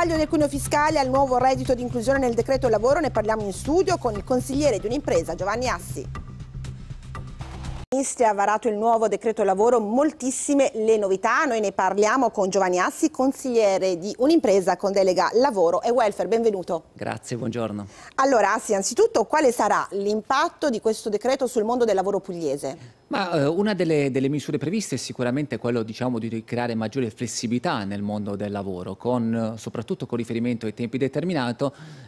taglio del cuneo fiscale al nuovo reddito di inclusione nel decreto lavoro ne parliamo in studio con il consigliere di un'impresa Giovanni Assi. Il Ministri ha varato il nuovo decreto lavoro, moltissime le novità, noi ne parliamo con Giovanni Assi, consigliere di un'impresa con delega lavoro e welfare, benvenuto. Grazie, buongiorno. Allora Assi, anzitutto quale sarà l'impatto di questo decreto sul mondo del lavoro pugliese? Ma eh, una delle, delle, misure previste è sicuramente quella diciamo, di creare maggiore flessibilità nel mondo del lavoro, con, soprattutto con riferimento ai tempi determinati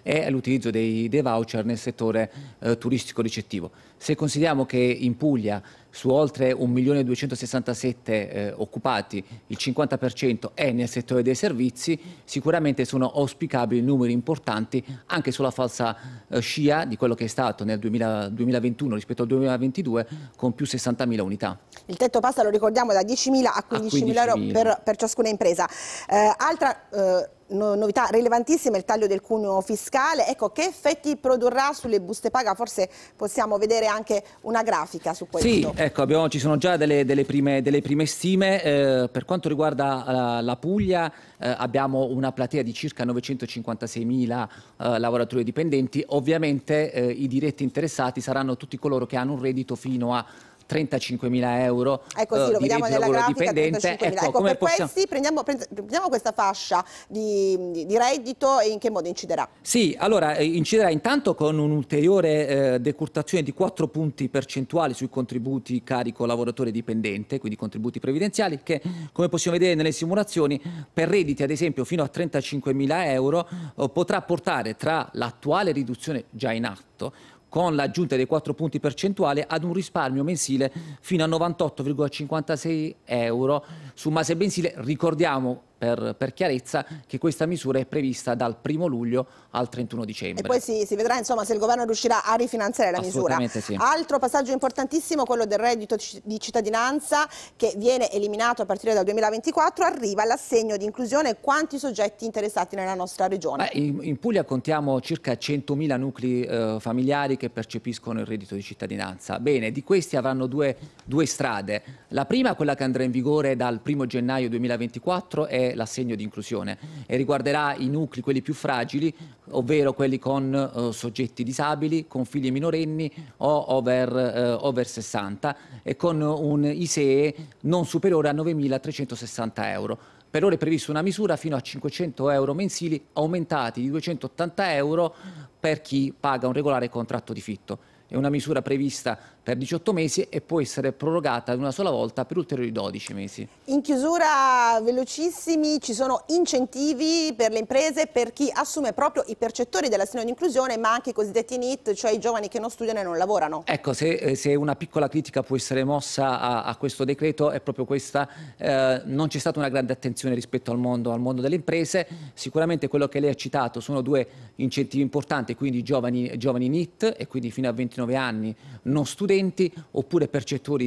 e all'utilizzo dei, dei, voucher nel settore eh, turistico ricettivo. Se consideriamo che in Puglia su oltre 1.267.000 eh, occupati, il 50% è nel settore dei servizi, sicuramente sono auspicabili numeri importanti anche sulla falsa eh, scia di quello che è stato nel 2000, 2021 rispetto al 2022 con più 60.000 unità. Il tetto passa, lo ricordiamo, da 10.000 a 15.000 15 euro per, per, ciascuna impresa. Eh, altra, eh, no, novità rilevantissima il taglio del cuneo fiscale. Ecco, che effetti produrrà sulle buste paga? Forse possiamo vedere anche una grafica su questo. Sì, ecco, abbiamo, ci sono già delle, delle, prime, delle prime, stime. Eh, per quanto riguarda la, eh, la Puglia, eh, abbiamo una platea di circa 956.000 eh, lavoratori dipendenti. Ovviamente eh, i diretti interessati saranno tutti coloro che hanno un reddito fino a 35.000 euro ecco, eh, sì, eh, lo di vediamo nella grafica, dipendente. Ecco, ecco, per possiamo... questi prendiamo, prendiamo, questa fascia di, di, reddito e in che modo inciderà? Sì, allora eh, inciderà intanto con un'ulteriore eh, decurtazione di 4 punti percentuali sui contributi carico lavoratore dipendente, quindi contributi previdenziali, che come possiamo vedere nelle simulazioni per redditi ad esempio fino a 35.000 euro potrà portare tra l'attuale riduzione già in atto con l'aggiunta dei 4 punti percentuali ad un risparmio mensile fino a 98,56 euro su base mensile. Ricordiamo per, per, chiarezza che questa misura è prevista dal 1 luglio al 31 dicembre. E poi si, si vedrà insomma, se il governo riuscirà a rifinanziare la misura. Sì. Altro passaggio importantissimo, quello del reddito di cittadinanza che viene eliminato a partire dal 2024, arriva l'assegno di inclusione quanti soggetti interessati nella nostra regione? Beh, in, in, Puglia contiamo circa 100.000 nuclei eh, familiari che percepiscono il reddito di cittadinanza. Bene, di questi avranno due, due strade. La prima, quella che andrà in vigore dal 1 gennaio 2024, è l'assegno di inclusione e riguarderà i nuclei, quelli più fragili, ovvero quelli con eh, soggetti disabili, con figli minorenni o over, eh, over 60 e con un ISEE non superiore a 9.360 euro. Per ora è prevista una misura fino a 500 euro mensili aumentati di 280 euro per chi paga un regolare contratto di fitto è una misura prevista per 18 mesi e può essere prorogata una sola volta per ulteriori 12 mesi. In chiusura, velocissimi, ci sono incentivi per le imprese, per chi assume proprio i percettori dell'assegno di inclusione, ma anche i cosiddetti NIT, cioè i giovani che non studiano e non lavorano. Ecco, se, eh, se una piccola critica può essere mossa a, a questo decreto è proprio questa, eh, non c'è stata una grande attenzione rispetto al mondo, al mondo delle imprese, sicuramente quello che lei ha citato sono due incentivi importanti, quindi giovani, giovani NIT e quindi fino a 29 29 anni non studenti oppure percettori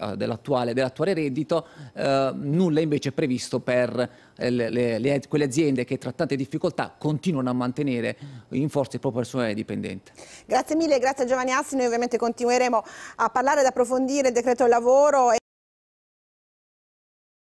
uh, dell'attuale, dell reddito, uh, nulla invece è previsto per eh, le, le, le, quelle aziende che tra tante difficoltà continuano a mantenere in forza il proprio personale dipendente. Grazie mille, grazie a Giovanni Assi, noi ovviamente continueremo a parlare ed approfondire il decreto lavoro.